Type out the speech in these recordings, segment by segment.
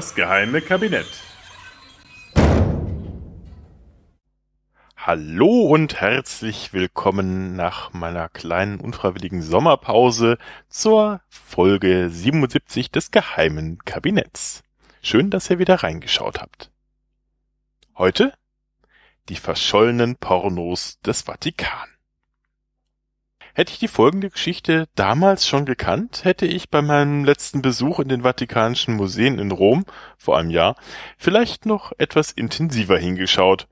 Das geheime Kabinett. Hallo und herzlich willkommen nach meiner kleinen unfreiwilligen Sommerpause zur Folge 77 des geheimen Kabinetts. Schön, dass ihr wieder reingeschaut habt. Heute die verschollenen Pornos des Vatikan. Hätte ich die folgende Geschichte damals schon gekannt, hätte ich bei meinem letzten Besuch in den Vatikanischen Museen in Rom vor einem Jahr vielleicht noch etwas intensiver hingeschaut.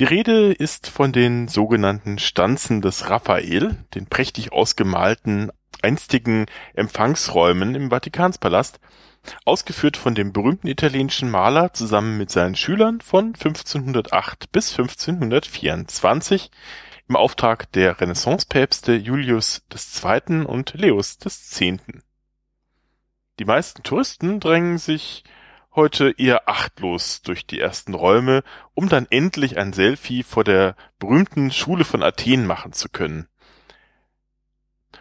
Die Rede ist von den sogenannten Stanzen des Raphael, den prächtig ausgemalten einstigen Empfangsräumen im Vatikanspalast, ausgeführt von dem berühmten italienischen Maler zusammen mit seinen Schülern von 1508 bis 1524, im Auftrag der Renaissancepäpste Julius II. und Leos X. Die meisten Touristen drängen sich heute eher achtlos durch die ersten Räume, um dann endlich ein Selfie vor der berühmten Schule von Athen machen zu können,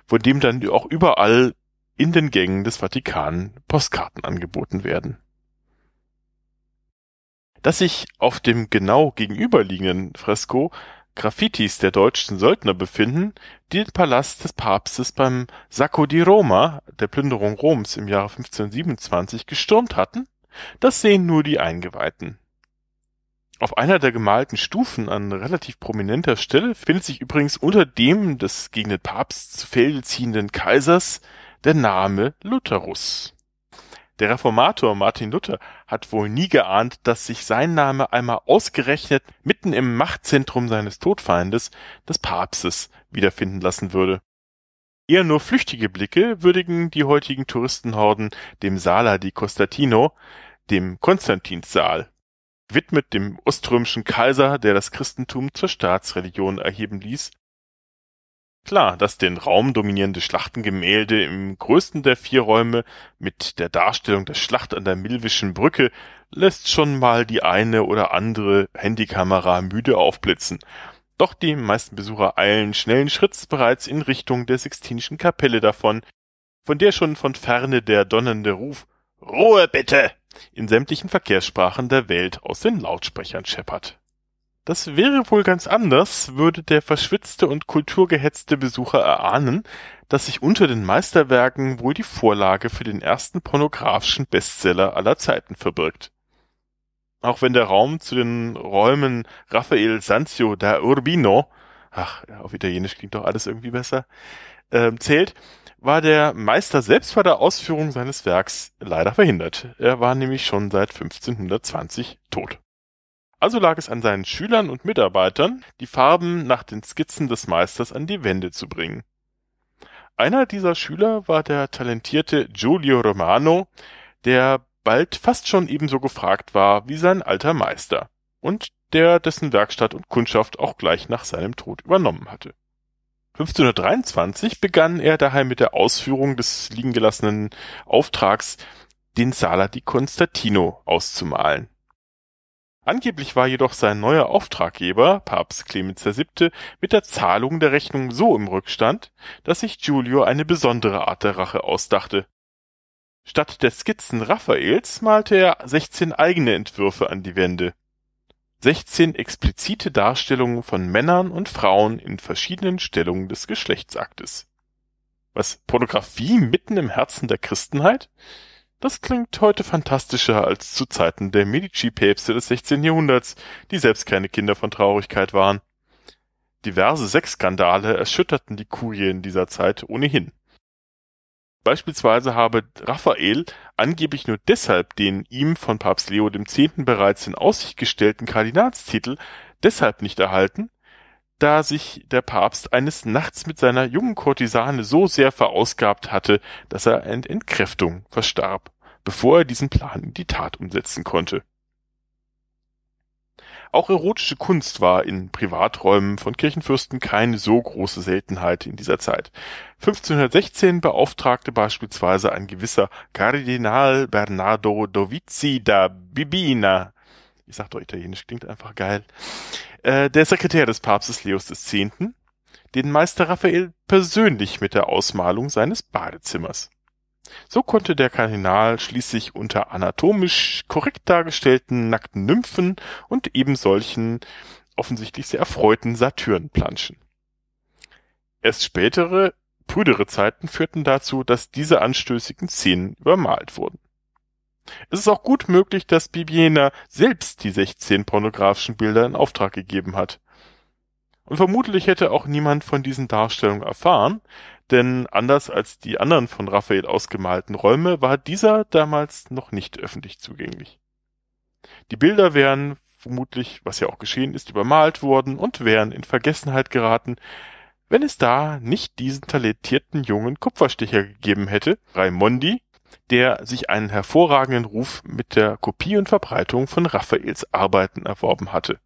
von dem dann auch überall in den Gängen des Vatikanen Postkarten angeboten werden. Dass sich auf dem genau gegenüberliegenden Fresko Graffitis der deutschen Söldner befinden, die den Palast des Papstes beim Sacco di Roma, der Plünderung Roms im Jahre 1527, gestürmt hatten, das sehen nur die Eingeweihten. Auf einer der gemalten Stufen an relativ prominenter Stelle findet sich übrigens unter dem des gegen den Papst zu Felde ziehenden Kaisers der Name Lutherus der Reformator Martin Luther hat wohl nie geahnt, dass sich sein Name einmal ausgerechnet mitten im Machtzentrum seines Todfeindes, des Papstes, wiederfinden lassen würde. Eher nur flüchtige Blicke würdigen die heutigen Touristenhorden dem Sala di Costantino, dem Konstantinssaal, widmet dem oströmischen Kaiser, der das Christentum zur Staatsreligion erheben ließ Klar, das den Raum dominierende Schlachtengemälde im größten der vier Räume mit der Darstellung der Schlacht an der Milwischen Brücke lässt schon mal die eine oder andere Handykamera müde aufblitzen. Doch die meisten Besucher eilen schnellen Schritts bereits in Richtung der Sixtinischen Kapelle davon, von der schon von ferne der donnernde Ruf Ruhe bitte in sämtlichen Verkehrssprachen der Welt aus den Lautsprechern scheppert. Das wäre wohl ganz anders, würde der verschwitzte und kulturgehetzte Besucher erahnen, dass sich unter den Meisterwerken wohl die Vorlage für den ersten pornografischen Bestseller aller Zeiten verbirgt. Auch wenn der Raum zu den Räumen Raffael Sanzio da Urbino, ach, auf Italienisch klingt doch alles irgendwie besser, äh, zählt, war der Meister selbst bei der Ausführung seines Werks leider verhindert. Er war nämlich schon seit 1520 tot. Also lag es an seinen Schülern und Mitarbeitern, die Farben nach den Skizzen des Meisters an die Wände zu bringen. Einer dieser Schüler war der talentierte Giulio Romano, der bald fast schon ebenso gefragt war wie sein alter Meister und der dessen Werkstatt und Kundschaft auch gleich nach seinem Tod übernommen hatte. 1523 begann er daher mit der Ausführung des liegengelassenen Auftrags, den Sala di Constantino auszumalen. Angeblich war jedoch sein neuer Auftraggeber, Papst Clemens VII., mit der Zahlung der Rechnung so im Rückstand, dass sich Giulio eine besondere Art der Rache ausdachte. Statt der Skizzen Raffaels malte er 16 eigene Entwürfe an die Wände. 16 explizite Darstellungen von Männern und Frauen in verschiedenen Stellungen des Geschlechtsaktes. Was, Pornografie mitten im Herzen der Christenheit? Das klingt heute fantastischer als zu Zeiten der Medici-Päpste des 16. Jahrhunderts, die selbst keine Kinder von Traurigkeit waren. Diverse Sexskandale erschütterten die Kurie in dieser Zeit ohnehin. Beispielsweise habe Raphael angeblich nur deshalb den ihm von Papst Leo X. bereits in Aussicht gestellten Kardinalstitel deshalb nicht erhalten, da sich der Papst eines Nachts mit seiner jungen Kurtisane so sehr verausgabt hatte, dass er an Entkräftung verstarb bevor er diesen Plan in die Tat umsetzen konnte. Auch erotische Kunst war in Privaträumen von Kirchenfürsten keine so große Seltenheit in dieser Zeit. 1516 beauftragte beispielsweise ein gewisser Kardinal Bernardo Dovizi da Bibina, ich sag doch italienisch, klingt einfach geil, äh, der Sekretär des Papstes Leos X., den Meister Raphael persönlich mit der Ausmalung seines Badezimmers. So konnte der Kardinal schließlich unter anatomisch korrekt dargestellten nackten Nymphen und eben solchen offensichtlich sehr erfreuten Satyren planschen. Erst spätere, prüdere Zeiten führten dazu, dass diese anstößigen Szenen übermalt wurden. Es ist auch gut möglich, dass Bibiena selbst die 16 pornografischen Bilder in Auftrag gegeben hat und vermutlich hätte auch niemand von diesen Darstellungen erfahren, denn anders als die anderen von Raphael ausgemalten Räume war dieser damals noch nicht öffentlich zugänglich. Die Bilder wären vermutlich, was ja auch geschehen ist, übermalt worden und wären in Vergessenheit geraten, wenn es da nicht diesen talentierten jungen Kupferstecher gegeben hätte, Raimondi, der sich einen hervorragenden Ruf mit der Kopie und Verbreitung von Raphaels Arbeiten erworben hatte.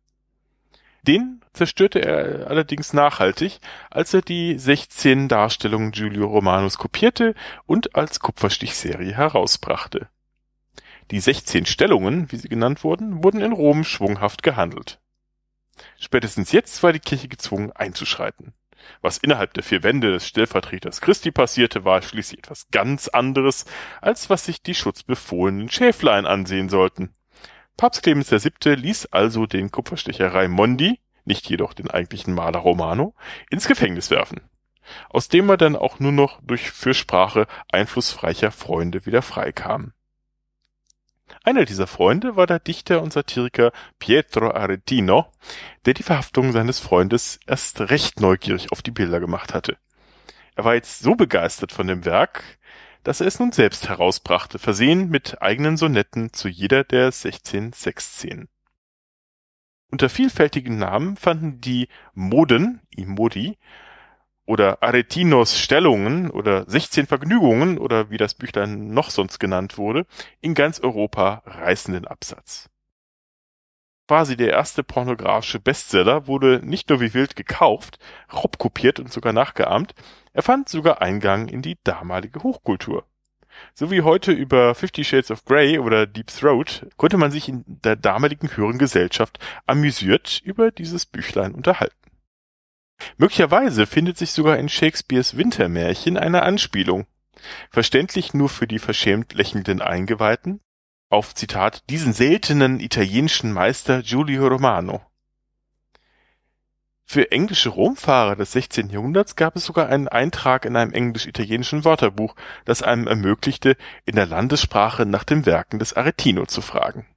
Den zerstörte er äh, allerdings nachhaltig, als er die 16 Darstellungen Giulio Romanus kopierte und als Kupferstichserie herausbrachte. Die 16 Stellungen, wie sie genannt wurden, wurden in Rom schwunghaft gehandelt. Spätestens jetzt war die Kirche gezwungen einzuschreiten. Was innerhalb der vier Wände des Stellvertreters Christi passierte, war schließlich etwas ganz anderes, als was sich die schutzbefohlenen Schäflein ansehen sollten. Papst Clemens VII. ließ also den Kupferstecherei Mondi, nicht jedoch den eigentlichen Maler Romano, ins Gefängnis werfen, aus dem er dann auch nur noch durch Fürsprache einflussreicher Freunde wieder freikam. Einer dieser Freunde war der Dichter und Satiriker Pietro Aretino, der die Verhaftung seines Freundes erst recht neugierig auf die Bilder gemacht hatte. Er war jetzt so begeistert von dem Werk, das er es nun selbst herausbrachte, versehen mit eigenen Sonetten zu jeder der 16 Sexszenen. Unter vielfältigen Namen fanden die Moden i (Modi) oder Aretinos Stellungen oder 16 Vergnügungen oder wie das Büchlein noch sonst genannt wurde in ganz Europa reißenden Absatz quasi der erste pornografische Bestseller, wurde nicht nur wie wild gekauft, raubkopiert und sogar nachgeahmt, er fand sogar Eingang in die damalige Hochkultur. So wie heute über Fifty Shades of Grey oder Deep Throat konnte man sich in der damaligen höheren Gesellschaft amüsiert über dieses Büchlein unterhalten. Möglicherweise findet sich sogar in Shakespeares Wintermärchen eine Anspielung. Verständlich nur für die verschämt lächelnden Eingeweihten, auf „ Zitat diesen seltenen italienischen Meister Giulio Romano “. Für englische Romfahrer des 16. Jahrhunderts gab es sogar einen Eintrag in einem englisch-italienischen Wörterbuch, das einem ermöglichte, in der Landessprache nach den Werken des Aretino zu fragen.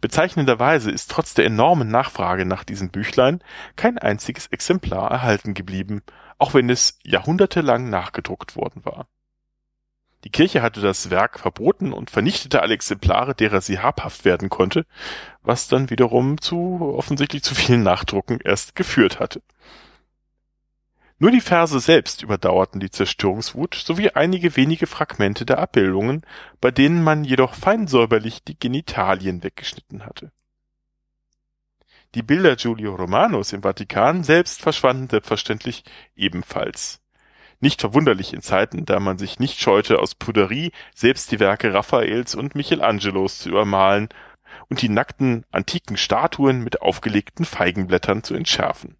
Bezeichnenderweise ist trotz der enormen Nachfrage nach diesem Büchlein kein einziges Exemplar erhalten geblieben, auch wenn es jahrhundertelang nachgedruckt worden war die Kirche hatte das Werk verboten und vernichtete alle Exemplare, derer sie habhaft werden konnte, was dann wiederum zu offensichtlich zu vielen Nachdrucken erst geführt hatte. Nur die Verse selbst überdauerten die Zerstörungswut sowie einige wenige Fragmente der Abbildungen, bei denen man jedoch feinsäuberlich die Genitalien weggeschnitten hatte. Die Bilder Giulio Romanos im Vatikan selbst verschwanden selbstverständlich ebenfalls. Nicht verwunderlich in Zeiten, da man sich nicht scheute, aus Puderie selbst die Werke Raffaels und Michelangelos zu übermalen und die nackten antiken Statuen mit aufgelegten Feigenblättern zu entschärfen.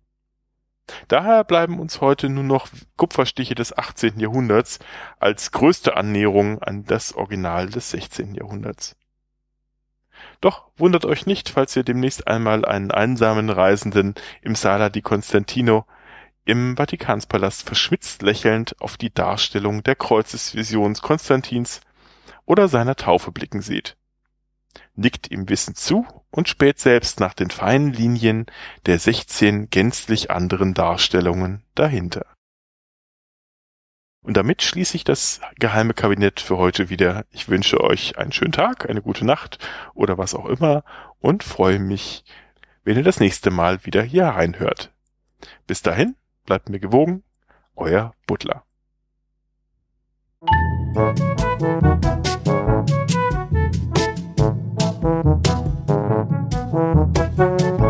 Daher bleiben uns heute nur noch Kupferstiche des 18. Jahrhunderts als größte Annäherung an das Original des 16. Jahrhunderts. Doch wundert euch nicht, falls ihr demnächst einmal einen einsamen Reisenden im Sala di Constantino im Vatikanspalast verschmitzt lächelnd auf die Darstellung der Kreuzesvision Konstantins oder seiner Taufe blicken sieht, nickt ihm wissend zu und späht selbst nach den feinen Linien der 16 gänzlich anderen Darstellungen dahinter. Und damit schließe ich das geheime Kabinett für heute wieder. Ich wünsche euch einen schönen Tag, eine gute Nacht oder was auch immer und freue mich, wenn ihr das nächste Mal wieder hier reinhört. Bis dahin, Bleibt mir gewogen, euer Butler. Musik